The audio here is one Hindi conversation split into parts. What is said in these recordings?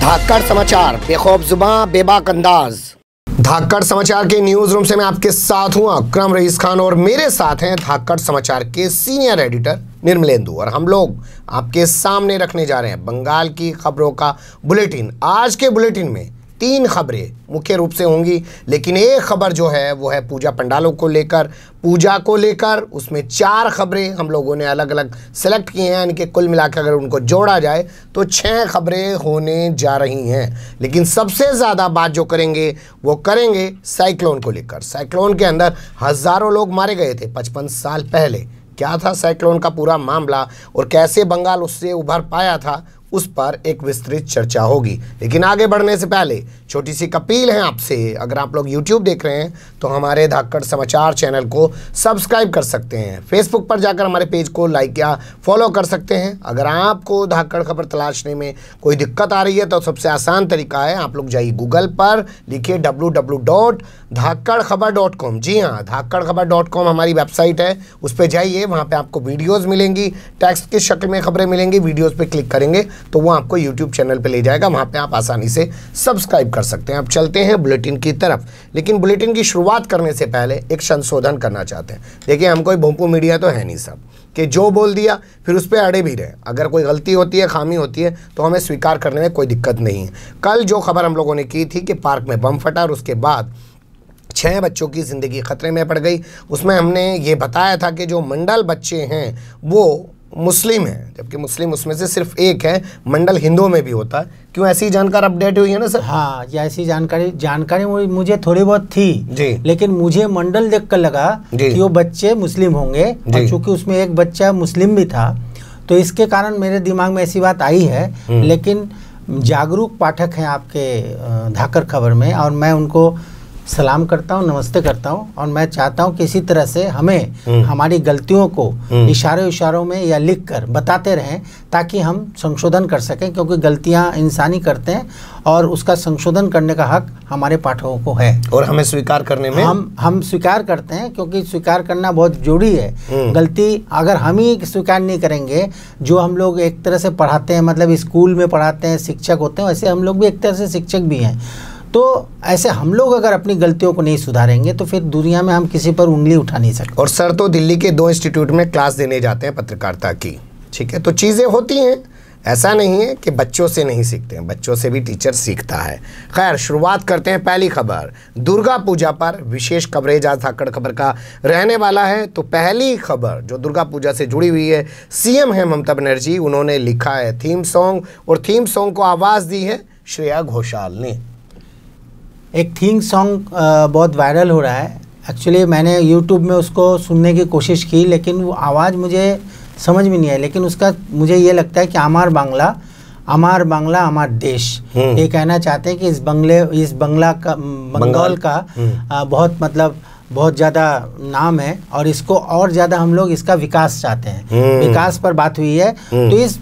धाकड़ समाचार बेखौफ जुबा बेबाक अंदाज धाकड़ समाचार के न्यूज रूम से मैं आपके साथ हूं अक्रम रईस खान और मेरे साथ हैं धाकड़ समाचार के सीनियर एडिटर निर्मलेंदु और हम लोग आपके सामने रखने जा रहे हैं बंगाल की खबरों का बुलेटिन आज के बुलेटिन में तीन खबरें मुख्य रूप से होंगी लेकिन एक खबर जो है वो है पूजा पंडालों को लेकर पूजा को लेकर उसमें चार खबरें हम लोगों ने अलग अलग सेलेक्ट किए हैं यानी कि कुल मिलाकर अगर उनको जोड़ा जाए तो छः खबरें होने जा रही हैं लेकिन सबसे ज़्यादा बात जो करेंगे वो करेंगे साइक्लोन को लेकर साइक्लोन के अंदर हज़ारों लोग मारे गए थे पचपन साल पहले क्या था साइक्लोन का पूरा मामला और कैसे बंगाल उससे उभर पाया था उस पर एक विस्तृत चर्चा होगी लेकिन आगे बढ़ने से पहले छोटी सी कपील है आपसे अगर आप लोग यूट्यूब देख रहे हैं तो हमारे धाकड़ समाचार चैनल को सब्सक्राइब कर सकते हैं फेसबुक पर जाकर हमारे पेज को लाइक या फॉलो कर सकते हैं अगर आपको धाकड़ खबर तलाशने में कोई दिक्कत आ रही है तो सबसे आसान तरीका है आप लोग जाइए गूगल पर लिखिए डब्लू डब्लू डॉट धाकड़ खबर डॉट कॉम जी हाँ धाकड़ खबर डॉट कॉम हमारी वेबसाइट है उस पर जाइए वहाँ पर आपको वीडियोज़ मिलेंगी टैक्स की शक्ल में खबरें मिलेंगी वीडियोज़ पर क्लिक करेंगे तो वो आपको यूट्यूब चैनल पर ले जाएगा वहाँ पर आप आसानी से सब्सक्राइब कर सकते हैं अब चलते हैं बुलेटिन की तरफ लेकिन बुलेटिन की शुरुआत करने से पहले एक संशोधन करना चाहते हैं देखिए हम कोई भोंपू मीडिया तो है नहीं सब कि जो बोल दिया फिर उस पर अड़े भी रहे अगर कोई गलती होती है खामी होती है तो हमें स्वीकार करने में कोई दिक्कत नहीं है कल जो खबर हम लोगों ने की थी कि पार्क में बम फटा और उसके बाद छः बच्चों की ज़िंदगी ख़तरे में पड़ गई उसमें हमने ये बताया था कि जो मंडल बच्चे हैं वो मुस्लिम है जबकि मुस्लिम उसमें से सिर्फ एक है मंडल हिंदुओं में भी होता है क्यों ऐसी जानकारी अपडेट हुई है ना सर हाँ या ऐसी जानकारी जानकारी मुझे थोड़ी बहुत थी जी लेकिन मुझे मंडल देखकर लगा कि वो बच्चे मुस्लिम होंगे चूंकि उसमें एक बच्चा मुस्लिम भी था तो इसके कारण मेरे दिमाग में ऐसी बात आई है हम्म। लेकिन जागरूक पाठक हैं आपके धाकर खबर में और मैं उनको सलाम करता हूँ नमस्ते करता हूँ और मैं चाहता हूँ कि इसी तरह से हमें हम्म। हमारी गलतियों को हम्म। इशारे इशारों में या लिख कर बताते रहें ताकि हम संशोधन कर सकें क्योंकि गलतियाँ इंसानी करते हैं और उसका संशोधन करने का हक हमारे पाठकों को है और हमें स्वीकार करने में हम हम स्वीकार करते हैं क्योंकि स्वीकार करना बहुत जरूरी है हम्म। गलती अगर हम ही स्वीकार नहीं करेंगे जो हम लोग एक तरह से पढ़ाते हैं मतलब स्कूल में पढ़ाते हैं शिक्षक होते हैं वैसे हम लोग भी एक तरह से शिक्षक भी हैं तो ऐसे हम लोग अगर अपनी गलतियों को नहीं सुधारेंगे तो फिर दुनिया में हम किसी पर उंगली उठा नहीं सकते और सर तो दिल्ली के दो इंस्टीट्यूट में क्लास देने जाते हैं पत्रकारिता की ठीक है तो चीज़ें होती हैं ऐसा नहीं है कि बच्चों से नहीं सीखते हैं बच्चों से भी टीचर सीखता है खैर शुरुआत करते हैं पहली खबर दुर्गा पूजा पर विशेष कवरेज आज धाकड़ खबर का रहने वाला है तो पहली खबर जो दुर्गा पूजा से जुड़ी हुई है सीएम है ममता बनर्जी उन्होंने लिखा है थीम सॉन्ग और थीम सॉन्ग को आवाज़ दी है श्रेया घोषाल ने एक थिंग सॉन्ग बहुत वायरल हो रहा है एक्चुअली मैंने यूट्यूब में उसको सुनने की कोशिश की लेकिन वो आवाज़ मुझे समझ में नहीं आई लेकिन उसका मुझे ये लगता है कि अमार बांग्ला अमार बांग्ला अमार देश हम्म। ये कहना चाहते हैं कि इस बंगले इस बंगला का बंगाल का आ, हम्म। बहुत मतलब बहुत ज़्यादा नाम है और इसको और ज़्यादा हम लोग इसका विकास चाहते हैं हम्म। विकास पर बात हुई है तो इस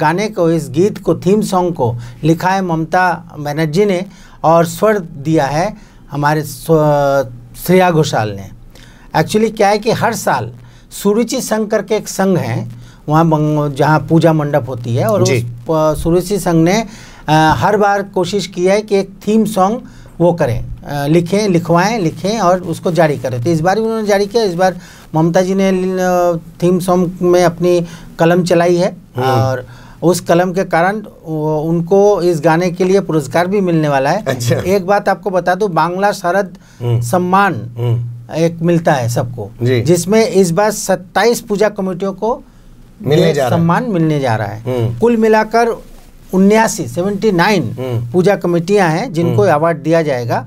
गाने को इस गीत को थीम सॉन्ग को लिखा है ममता बनर्जी ने और स्वर दिया है हमारे श्रेया घोषाल ने एक्चुअली क्या है कि हर साल सुरुचि संघ करके एक संघ है वहाँ जहाँ पूजा मंडप होती है और उस सुरुचि संघ ने आ, हर बार कोशिश की है कि एक थीम सॉन्ग वो करें लिखें लिखवाएं लिखें और उसको जारी करें तो इस बार भी उन्होंने जारी किया इस बार ममता जी ने थीम सॉन्ग में अपनी कलम चलाई है हम्म। और उस कलम के कारण उनको इस गाने के लिए पुरस्कार भी मिलने वाला है अच्छा। एक बात आपको बता दू बांग्ला शरद हम्म। सम्मान हम्म। एक मिलता है सबको जिसमें इस बार 27 पूजा कमेटियों को मिलने जा सम्मान मिलने जा रहा है हम्म। कुल मिलाकर उन्यासी सेवेंटी नाइन हम्म। पूजा कमेटियां हैं जिनको अवार्ड हम्म। दिया जाएगा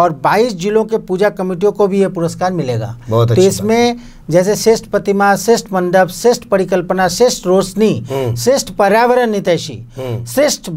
और 22 जिलों के पूजा कमेटियों को भी ये पुरस्कार मिलेगा तो इसमें जैसे श्रेष्ठ प्रतिमा श्रेष्ठ मंडप श्रेष्ठ परिकल्पना श्रेष्ठ रोशनी हम्म। श्रेष्ठ पर्यावरण नितेशी श्रेष्ठ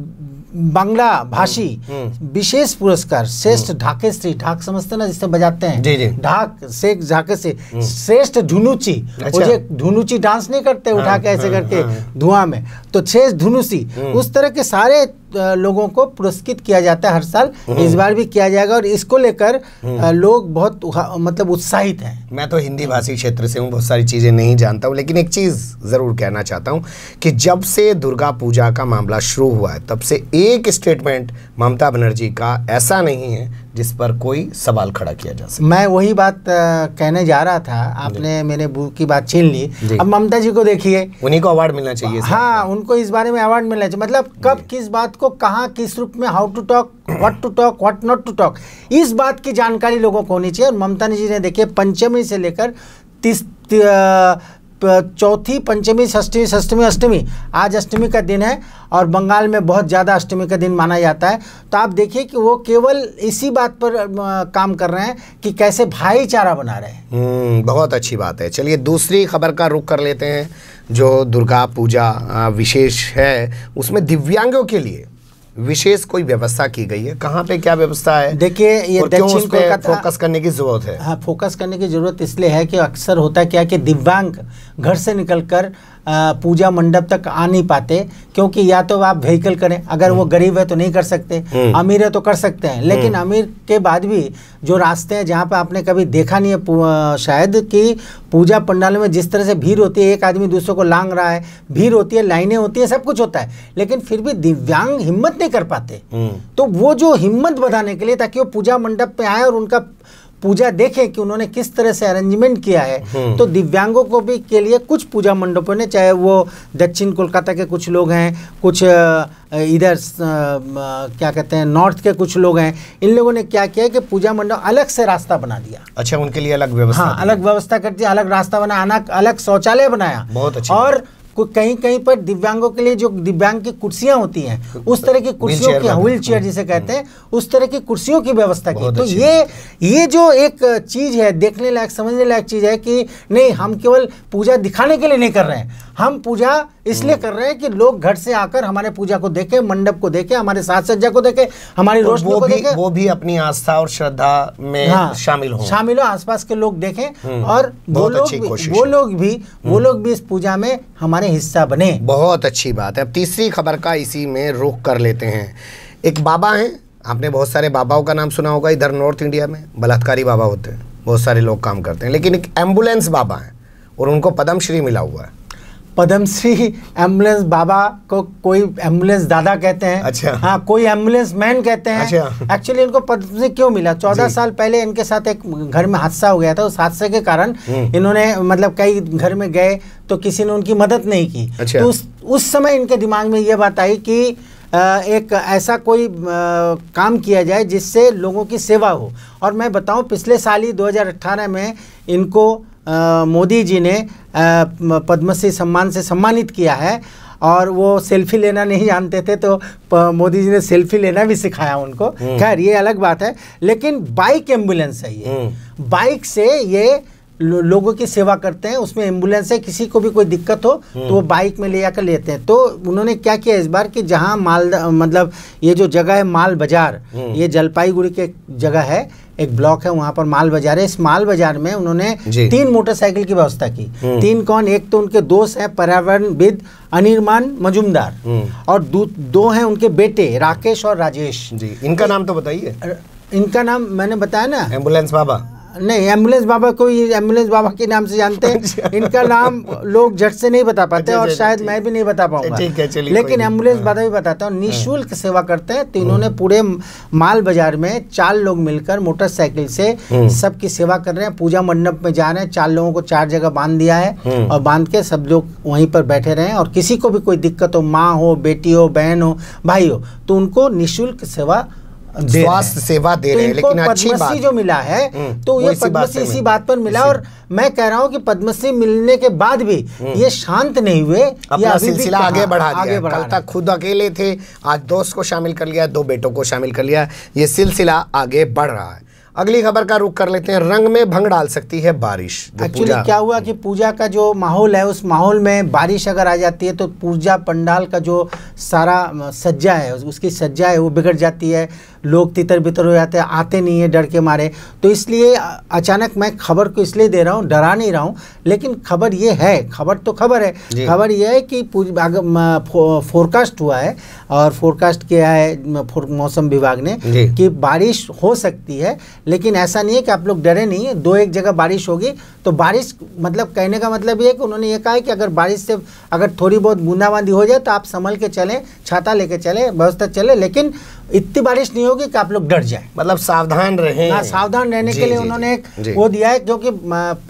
बांग्ला भाषी हम्म, हम्म, हम्म। विशेष पुरस्कार श्रेष्ठ ढाके श्री ढाक समझते ना जिसे बजाते हैं ढाक से झाके से श्रेष्ठ धुनुची अच्छा। धुनुची डांस नहीं करते उठा के हाँ, ऐसे हाँ, करके हाँ। धुआं में तो श्रेष्ठ धुनुसी उस तरह के सारे लोगों को पुरस्कृत किया जाता है हर साल हम्म। इस बार भी किया जाएगा और इसको लेकर हम्म। लोग बहुत मतलब उत्साहित हैं मैं तो हिंदी भाषी क्षेत्र से हूँ बहुत सारी चीज़ें नहीं जानता हूँ लेकिन एक चीज़ ज़रूर कहना चाहता हूँ कि जब से दुर्गा पूजा का मामला शुरू हुआ है तब से एक स्टेटमेंट ममता बनर्जी का ऐसा नहीं है जिस पर कोई सवाल खड़ा किया जा सके मैं वही बात कहने जा रहा था आपने मेरे बुक की बात छीन ली अब ममता जी को देखिए उन्हीं को अवार्ड मिलना चाहिए हाँ उनको इस बारे में अवार्ड मिलना चाहिए मतलब कब किस बात को कहाँ किस रूप में how to talk what to talk what not to talk इस बात की जानकारी लोगों को होनी चाहिए और ममता जी ने देखिए पंचमी से लेकर तीस चौथी पंचमी षष्ठी सष्टमी अष्टमी आज अष्टमी का दिन है और बंगाल में बहुत ज़्यादा अष्टमी का दिन माना जाता है तो आप देखिए कि वो केवल इसी बात पर काम कर रहे हैं कि कैसे भाईचारा बना रहे हैं हम्म, बहुत अच्छी बात है चलिए दूसरी खबर का रुख कर लेते हैं जो दुर्गा पूजा विशेष है उसमें दिव्यांगों के लिए विशेष कोई व्यवस्था की गई है कहाँ पे क्या व्यवस्था है देखिए ये दक्षिण कोलकाता फोकस करने की जरूरत है हाँ फोकस करने की जरूरत इसलिए है कि अक्सर होता है क्या कि दिव्यांग घर से निकलकर पूजा मंडप तक आ नहीं पाते क्योंकि या तो आप व्हीकल करें अगर वो हम्म। गरीब है तो नहीं कर सकते हम्म। अमीर है तो कर सकते हैं लेकिन हम्म। अमीर के बाद भी जो रास्ते हैं जहाँ पर आपने कभी देखा नहीं है शायद कि पूजा पंडाल में जिस तरह से भीड़ होती है एक आदमी दूसरे को लांग रहा है भीड़ होती है लाइनें होती है सब कुछ होता है लेकिन फिर भी दिव्यांग हिम्मत नहीं कर पाते तो वो जो हिम्मत बढ़ाने के लिए ताकि वो पूजा मंडप पे आए और उनका पूजा देखें कि उन्होंने किस तरह से अरेंजमेंट किया है हम्म। तो दिव्यांगों को भी के लिए कुछ पूजा मंडपों ने चाहे वो दक्षिण कोलकाता के कुछ लोग हैं कुछ इधर क्या कहते हैं नॉर्थ के कुछ लोग हैं इन लोगों ने क्या किया कि पूजा मंडप अलग से रास्ता बना दिया अच्छा उनके लिए अलग व्यवस्था हाँ अलग व्यवस्था कर दिया अलग रास्ता बना अलग शौचालय बनाया बहुत अच्छा और कोई कहीं कहीं पर दिव्यांगों के लिए जो दिव्यांग की कुर्सियां होती हैं उस तरह की कुर्सियों की व्हील हाँ, चेयर जिसे हम्म। कहते हैं उस तरह की कुर्सियों की व्यवस्था की तो ये ये जो एक चीज है देखने लायक समझने लायक चीज है कि नहीं हम केवल पूजा दिखाने के लिए नहीं कर रहे हैं हम पूजा इसलिए हम्म। कर रहे हैं कि लोग घर से आकर हमारे पूजा को देखे मंडप को देखे हमारे साथ सज्जा को देखे हमारी तो रोशनी को देखे वो भी अपनी आस्था और श्रद्धा में हाँ, शामिल हो शामिल हो आसपास के लोग देखें हम्म। और वो लोग भी, वो लोग भी वो लोग भी इस पूजा में हमारे हिस्सा बने बहुत अच्छी बात है अब तीसरी खबर का इसी में रोक कर लेते हैं एक बाबा है आपने बहुत सारे बाबाओं का नाम सुना होगा इधर नॉर्थ इंडिया में बलात्कारी बाबा होते हैं बहुत सारे लोग काम करते हैं लेकिन एक एम्बुलेंस बाबा है और उनको पद्मश्री मिला हुआ है पद्मश्री एम्बुलेंस बाबा को कोई एम्बुलेंस दादा कहते हैं अच्छा हाँ कोई एम्बुलेंस मैन कहते हैं अच्छा एक्चुअली इनको पद्मश्री क्यों मिला चौदह साल पहले इनके साथ एक घर में हादसा हो गया था उस हादसे के कारण हम्म। इन्होंने मतलब कई घर में गए तो किसी ने उनकी मदद नहीं की अच्छा। तो उस उस समय इनके दिमाग में ये बात आई कि एक ऐसा कोई काम किया जाए जिससे लोगों की सेवा हो और मैं बताऊं पिछले साल ही 2018 में इनको मोदी जी ने पद्मश्री सम्मान से सम्मानित किया है और वो सेल्फी लेना नहीं जानते थे तो मोदी जी ने सेल्फी लेना भी सिखाया उनको हम्म। खैर ये अलग बात है लेकिन बाइक एम्बुलेंस है ये हम्म। बाइक से ये लो, लोगों की सेवा करते हैं उसमें एम्बुलेंस है किसी को भी कोई दिक्कत हो हम्म। तो वो बाइक में ले जाकर लेते हैं तो उन्होंने क्या किया इस बार कि जहाँ माल मतलब ये जो जगह है माल बाजार ये जलपाईगुड़ी के जगह है एक ब्लॉक है वहाँ पर माल बाजार है इस माल बाजार में उन्होंने तीन मोटरसाइकिल की व्यवस्था की हम्म। तीन कौन एक तो उनके दोस्त पर्यावरण पर्यावरणविद अनिर्माण मजुमदार हम्म। और दो हैं उनके बेटे राकेश और राजेश जी इनका नाम तो बताइए इनका नाम मैंने बताया ना एम्बुलेंस बाबा नहीं एम्बुलेंस बाबा कोई एम्बुलेंस बाबा के नाम से जानते हैं अच्छा। इनका नाम लोग झट से नहीं बता पाते और अच्छा, अच्छा, शायद मैं भी नहीं बता पाऊंगा ठीक है चलिए लेकिन एम्बुलेंस हाँ। बाबा भी बताता हूँ निःशुल्क हाँ। सेवा करते हैं तो इन्होंने हाँ। पूरे माल बाजार में चार लोग मिलकर मोटरसाइकिल से सबकी सेवा कर रहे हैं पूजा मंडप में जा रहे हैं चार लोगों को चार जगह बांध दिया है और बांध के सब लोग वहीं पर बैठे रहे और किसी को भी कोई दिक्कत हो माँ हो बेटी हो बहन हो भाई हो तो उनको निःशुल्क सेवा स्वास्थ्य सेवा दे तो रहे हैं लेकिन अच्छी बात जो मिला है हम्म, तो ये पद्मश्री इसी बात पर मिला और मैं कह रहा हूँ कि पद्मश्री मिलने के बाद भी हम्म। ये शांत नहीं हुए अपना सिलसिला आगे बढ़ा दिया कल तक खुद अकेले थे आज दोस्त को शामिल कर लिया दो बेटों को शामिल कर लिया ये सिलसिला आगे बढ़ रहा है अगली खबर का रुख कर लेते हैं रंग में भंग डाल सकती है बारिश एक्चुअली क्या हुआ कि पूजा का जो माहौल है उस माहौल में बारिश अगर आ जाती है तो पूजा पंडाल का जो सारा सज्जा है उसकी सज्जा है वो बिगड़ जाती है लोग तितर बितर हो जाते हैं आते नहीं है डर के मारे तो इसलिए अचानक मैं खबर को इसलिए दे रहा हूँ डरा नहीं रहा हूँ लेकिन खबर ये है खबर तो खबर है खबर ये है कि फोरकास्ट हुआ है और फोरकास्ट किया है मौसम विभाग ने कि बारिश हो सकती है लेकिन ऐसा नहीं है कि आप लोग डरे नहीं है दो एक जगह बारिश होगी तो बारिश मतलब कहने का मतलब ये है कि उन्होंने ये कहा है कि अगर बारिश से अगर थोड़ी बहुत बूंदाबांदी हो जाए तो आप संभल के चलें छाता लेके चलें व्यवस्था चले लेकिन इतनी बारिश नहीं होगी कि आप लोग डर जाए मतलब सावधान रहे हाँ, सावधान रहने के लिए उन्होंने एक वो दिया है क्योंकि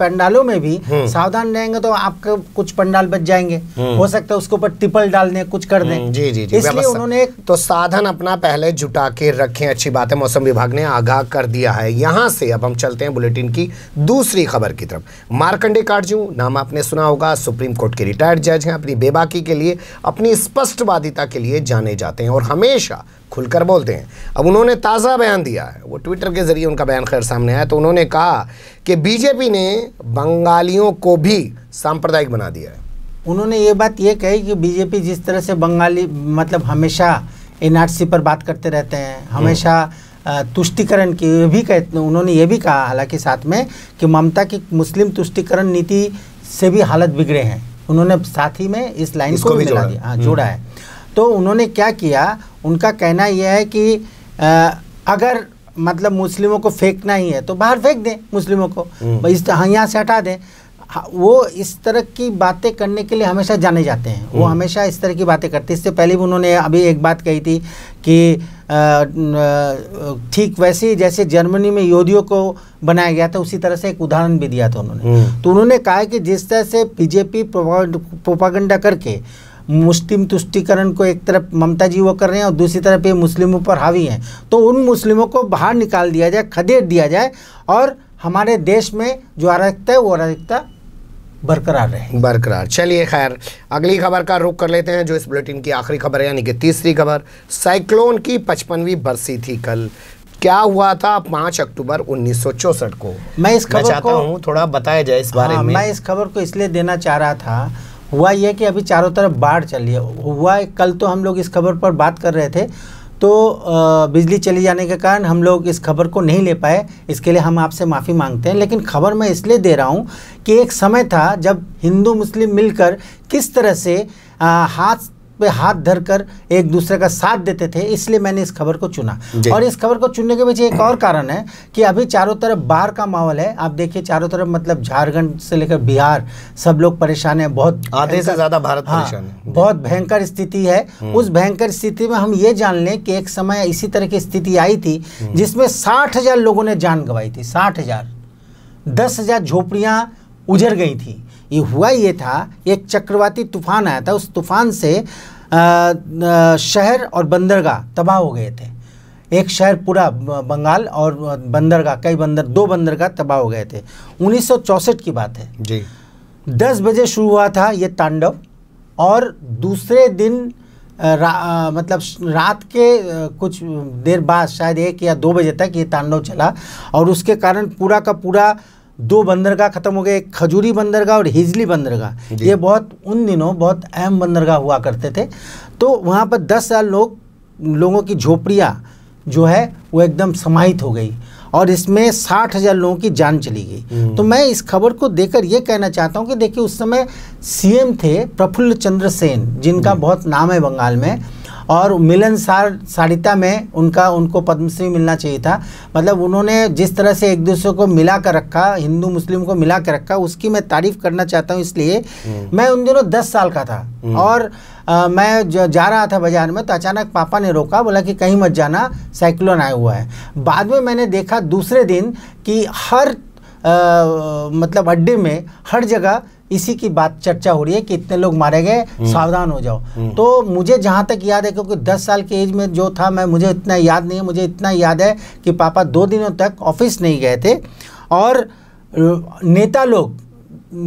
पंडालों में भी हम्म। सावधान रहेंगे तो आपके कुछ पंडाल बच जाएंगे हम्म। हो सकता है उसके ऊपर टिपल डाल दें कुछ कर दें हम्म, जी जी इसलिए उन्होंने एक तो साधन अपना पहले जुटा के रखें अच्छी बात है मौसम विभाग ने आगाह कर दिया है यहाँ से अब हम चलते हैं बुलेटिन की दूसरी खबर की तरफ मारकंडे कार्जू नाम आपने सुना होगा सुप्रीम कोर्ट के रिटायर्ड जज हैं अपनी बेबाकी के लिए अपनी स्पष्टवादिता के लिए जाने जाते हैं और हमेशा खुलकर बोलते हैं अब उन्होंने ताज़ा बयान दिया है वो ट्विटर के ज़रिए उनका बयान खैर सामने आया तो उन्होंने कहा कि बीजेपी ने बंगालियों को भी सांप्रदायिक बना दिया है उन्होंने ये बात ये कही कि बीजेपी जिस तरह से बंगाली मतलब हमेशा एनआरसी पर बात करते रहते हैं हम्म। हमेशा तुष्टिकरण की भी कहते उन्होंने ये भी कहा हालांकि साथ में कि ममता की मुस्लिम तुष्टिकरण नीति से भी हालत बिगड़े हैं उन्होंने साथ ही में इस लाइन को भी मिला दिया हाँ जोड़ा हम्म। है तो उन्होंने क्या किया उनका कहना यह है कि आ, अगर मतलब मुस्लिमों को फेंकना ही है तो बाहर फेंक दें मुस्लिमों को हम्म। इस यहाँ से हटा दें हाँ, वो इस तरह की बातें करने के लिए हमेशा जाने जाते हैं वो हम्म। हमेशा इस तरह की बातें करते हैं इससे पहले भी उन्होंने अभी एक बात कही थी कि ठीक वैसे ही जैसे जर्मनी में योदियों को बनाया गया था उसी तरह से एक उदाहरण भी दिया था उन्होंने हम्म। तो उन्होंने कहा कि जिस तरह से बीजेपी प्रोपागंडा करके मुस्लिम तुष्टिकरण को एक तरफ ममता जी वो कर रहे हैं और दूसरी तरफ ये मुस्लिमों पर हावी हैं तो उन मुस्लिमों को बाहर निकाल दिया जाए खदेड़ दिया जाए और हमारे देश में जो अराजकता है वो अराजकता बरकरार रहे बरकरार चलिए खैर अगली खबर का रुख कर लेते हैं जो इस बुलेटिन की आखिरी खबर है यानी कि तीसरी खबर साइक्लोन की पचपनवीं बरसी थी कल क्या हुआ था पाँच अक्टूबर उन्नीस को मैं इस खबर चाहता हूँ थोड़ा बताया जाए इस बारे हाँ, में मैं इस खबर को इसलिए देना चाह रहा था हुआ यह कि अभी चारों तरफ बाढ़ चल रही है हुआ कल तो हम लोग इस खबर पर बात कर रहे थे तो बिजली चली जाने के कारण हम लोग इस खबर को नहीं ले पाए इसके लिए हम आपसे माफ़ी मांगते हैं लेकिन खबर मैं इसलिए दे रहा हूँ कि एक समय था जब हिंदू मुस्लिम मिलकर किस तरह से हाथ पे हाथ धरकर एक दूसरे का साथ देते थे इसलिए मैंने इस खबर को चुना और इस खबर को चुनने के पीछे एक और कारण है कि अभी चारों तरफ बाढ़ का माहौल है आप देखिए चारों तरफ मतलब झारखंड से लेकर बिहार सब लोग परेशान है बहुत आधे से ज्यादा भारत हाँ, परेशान है बहुत भयंकर स्थिति है हम्म। उस भयंकर स्थिति में हम ये जान लें कि एक समय इसी तरह की स्थिति आई थी हम्म। जिसमें साठ लोगों ने जान गंवाई थी साठ हजार दस झोपड़ियां उजर गई थी ये हुआ ये था एक चक्रवाती तूफान आया था उस तूफान से शहर और बंदरगाह तबाह हो गए थे एक शहर पूरा बंगाल और बंदरगाह कई बंदर दो बंदरगाह तबाह हो गए थे उन्नीस की बात है जी दस बजे शुरू हुआ था ये तांडव और दूसरे दिन रा, मतलब रात के कुछ देर बाद शायद एक या दो बजे तक ये तांडव चला और उसके कारण पूरा का पूरा दो बंदरगाह खत्म हो गए खजूरी बंदरगाह और हिजली बंदरगाह ये बहुत उन दिनों बहुत अहम बंदरगाह हुआ करते थे तो वहाँ पर दस साल लोग लोगों की झोपड़ियाँ जो है वो एकदम समाहित हो गई और इसमें साठ हज़ार लोगों की जान चली गई हम्म। तो मैं इस खबर को देखकर ये कहना चाहता हूँ कि देखिए उस समय सीएम थे प्रफुल्ल चंद्र सेन जिनका बहुत नाम है बंगाल में और मिलनसार सारिता में उनका उनको पद्मश्री मिलना चाहिए था मतलब उन्होंने जिस तरह से एक दूसरे को मिला कर रखा हिंदू मुस्लिम को मिला कर रखा उसकी मैं तारीफ करना चाहता हूँ इसलिए हम्म। मैं उन दिनों दस साल का था हम्म। और आ, मैं जो जा रहा था बाजार में तो अचानक पापा ने रोका बोला कि कहीं मत जाना साइक्लोन आया हुआ है बाद में मैंने देखा दूसरे दिन कि हर आ, मतलब अड्डे में हर जगह इसी की बात चर्चा हो रही है कि इतने लोग मारे गए हम्म। सावधान हो जाओ हम्म। तो मुझे जहाँ तक याद है क्योंकि दस साल की एज में जो था मैं मुझे इतना याद नहीं है मुझे इतना याद है कि पापा दो दिनों तक ऑफिस नहीं गए थे और नेता लोग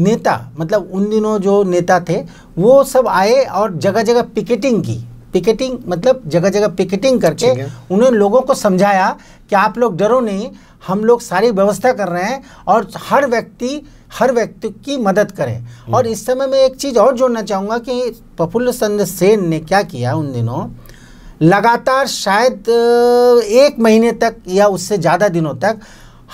नेता मतलब उन दिनों जो नेता थे वो सब आए और जगह जगह पिकेटिंग की पिकेटिंग मतलब जगह जगह पिकेटिंग करके उन्होंने लोगों को समझाया कि आप लोग डरो नहीं हम लोग सारी व्यवस्था कर रहे हैं और हर व्यक्ति हर व्यक्ति की मदद करें हम्म। और इस समय मैं एक चीज़ और जोड़ना चाहूँगा कि प्रफुल्ल चंद्र सेन ने क्या किया उन दिनों लगातार शायद एक महीने तक या उससे ज़्यादा दिनों तक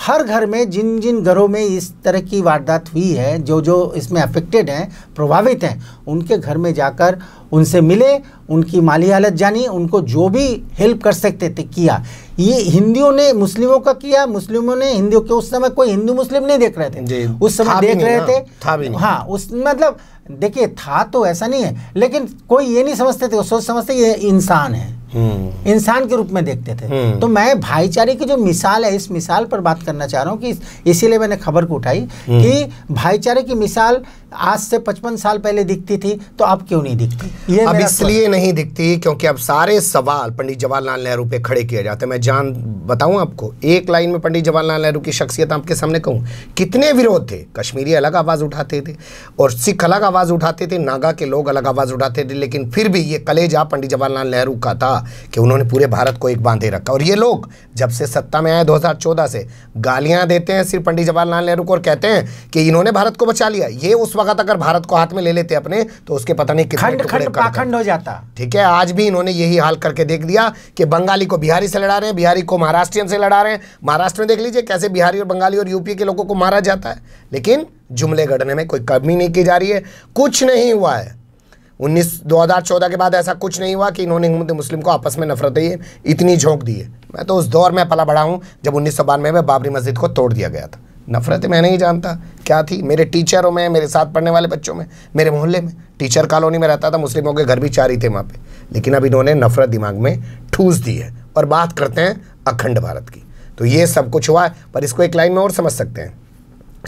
हर घर में जिन जिन घरों में इस तरह की वारदात हुई है जो जो इसमें अफेक्टेड हैं प्रभावित हैं उनके घर में जाकर उनसे मिले उनकी माली हालत जानी उनको जो भी हेल्प कर सकते थे किया ये हिंदियों ने मुस्लिमों का किया मुस्लिमों ने हिंदियों के उस समय कोई हिंदू मुस्लिम नहीं देख रहे थे उस समय देख रहे हाँ, थे था हाँ उस मतलब देखिए था तो ऐसा नहीं है लेकिन कोई ये नहीं समझते थे वो सोच समझते ये इंसान है हम्म। इंसान के रूप में देखते थे हम्म। तो मैं भाईचारे की जो मिसाल है इस मिसाल पर बात करना चाह रहा हूँ कि इसीलिए मैंने खबर को उठाई हम्म। कि भाईचारे की मिसाल आज से पचपन साल पहले दिखती थी तो अब क्यों नहीं दिखती ये अब इसलिए नहीं दिखती क्योंकि अब सारे सवाल पंडित जवाहरलाल नेहरू पे खड़े किए जाते हैं मैं जान बताऊं आपको एक लाइन में पंडित जवाहरलाल नेहरू की शख्सियत आपके सामने कहूं कितने विरोध थे कश्मीरी अलग आवाज़ उठाते थे और सिख अलग आवाज़ उठाते थे नागा के लोग अलग आवाज़ उठाते थे लेकिन फिर भी ये कलेजा पंडित जवाहरलाल नेहरू का था कि उन्होंने पूरे भारत को एक बांधे रखा और ये लोग जब से सत्ता में आए 2014 से गालियां देते हैं सिर्फ पंडित जवाहरलाल नेहरू को और कहते हैं कि इन्होंने भारत को बचा लिया ये उस वक्त अगर भारत को हाथ में ले लेते अपने तो उसके पता नहीं खंड खंड खंड हो जाता ठीक है आज भी इन्होंने यही हाल करके देख दिया कि बंगाली को बिहारी से लड़ा रहे हैं बिहारी को महाराष्ट्रियन से लड़ा रहे हैं महाराष्ट्र में देख लीजिए कैसे बिहारी और बंगाली और यूपी के लोगों को मारा जाता है लेकिन जुमले गढ़ने में कोई कमी नहीं की जा रही है कुछ नहीं हुआ है उन्नीस दो हज़ार चौदह के बाद ऐसा कुछ नहीं हुआ कि इन्होंने हिंद मुस्लिम को आपस में नफरत नफरतें इतनी झोंक दी है मैं तो उस दौर में पला बढ़ा हूँ जब उन्नीस सौ बानवे में बाबरी मस्जिद को तोड़ दिया गया था नफरत मैं नहीं जानता क्या थी मेरे टीचरों में मेरे साथ पढ़ने वाले बच्चों में मेरे मोहल्ले में टीचर कॉलोनी में रहता था मुस्लिमों के घर भी चार ही थे वहाँ पर लेकिन अब इन्होंने नफरत दिमाग में ठूस दी है और बात करते हैं अखंड भारत की तो ये सब कुछ हुआ है पर इसको एक लाइन में और समझ सकते हैं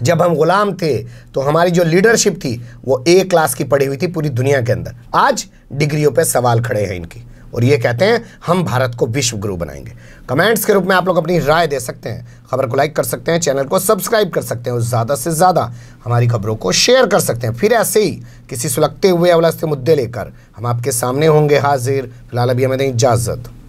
जब हम गुलाम थे तो हमारी जो लीडरशिप थी वो ए क्लास की पड़ी हुई थी पूरी दुनिया के अंदर आज डिग्रियों पे सवाल खड़े हैं इनकी और ये कहते हैं हम भारत को विश्व गुरु बनाएंगे कमेंट्स के रूप में आप लोग अपनी राय दे सकते हैं खबर को लाइक कर सकते हैं चैनल को सब्सक्राइब कर सकते हैं और ज़्यादा से ज़्यादा हमारी खबरों को शेयर कर सकते हैं फिर ऐसे ही किसी सुलगते हुए अवलस्त मुद्दे लेकर हम आपके सामने होंगे हाजिर फिलहाल अभी हमें दें इजाज़त